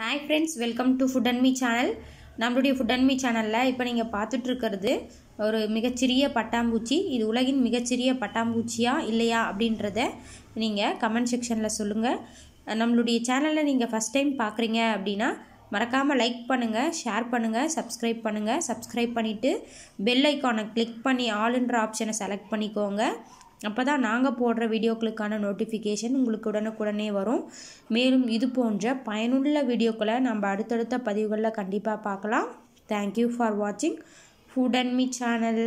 hi friends welcome to food and me channel நம்மளுடைய food and me சேனலில் இப்போ நீங்கள் பார்த்துட்ருக்கிறது ஒரு மிகச்சிறிய பட்டாம்பூச்சி இது உலகின் மிகச்சிறிய பட்டாம்பூச்சியா இல்லையா அப்படின்றத நீங்கள் கமெண்ட் செக்ஷனில் சொல்லுங்கள் நம்மளுடைய சேனலில் நீங்கள் ஃபஸ்ட் டைம் பார்க்குறீங்க அப்படின்னா மறக்காமல் லைக் பண்ணுங்கள் ஷேர் பண்ணுங்கள் சப்ஸ்கிரைப் பண்ணுங்கள் சப்ஸ்கிரைப் பண்ணிவிட்டு பெல் ஐக்கானை கிளிக் பண்ணி ஆளுன்ற ஆப்ஷனை செலக்ட் பண்ணிக்கோங்க அப்போ தான் நாங்கள் போடுற வீடியோக்களுக்கான நோட்டிஃபிகேஷன் உங்களுக்கு உடனுக்குடனே வரும் மேலும் இது போன்ற பயனுள்ள வீடியோக்களை நம்ம அடுத்தடுத்த பதிவுகளில் கண்டிப்பாக பார்க்கலாம் தேங்க்யூ ஃபார் வாட்சிங் ஃபுட் அண்ட் மீ சேனல்